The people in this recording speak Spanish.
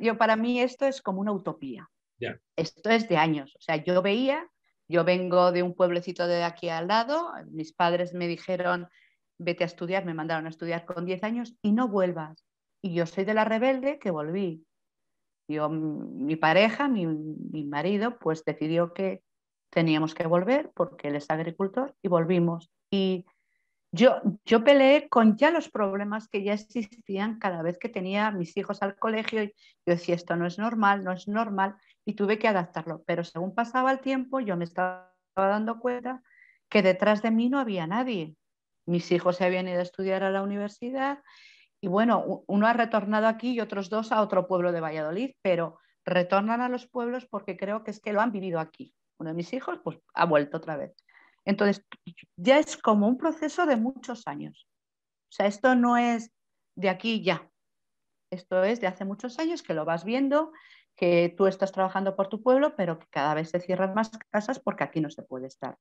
yo para mí esto es como una utopía. Esto es de años. O sea, yo veía, yo vengo de un pueblecito de aquí al lado, mis padres me dijeron, vete a estudiar, me mandaron a estudiar con 10 años y no vuelvas. Y yo soy de la rebelde que volví. Yo, mi pareja, mi, mi marido, pues decidió que teníamos que volver porque él es agricultor y volvimos. Y yo, peleé con ya los problemas que ya existían cada vez que tenía mis hijos al colegio. Y yo decía, esto no es normal, no es normal, y tuve que adaptarlo. Pero según pasaba el tiempo, yo me estaba dando cuenta que detrás de mí no había nadie. Mis hijos se habían ido a estudiar a la universidad y bueno, uno ha retornado aquí y otros dos a otro pueblo de Valladolid, pero retornan a los pueblos porque creo que es que lo han vivido aquí. Uno de mis hijos pues ha vuelto otra vez. Entonces, ya es como un proceso de muchos años. O sea, esto no es de aquí ya. Esto es de hace muchos años que lo vas viendo, que tú estás trabajando por tu pueblo, pero que cada vez se cierran más casas porque aquí no se puede estar.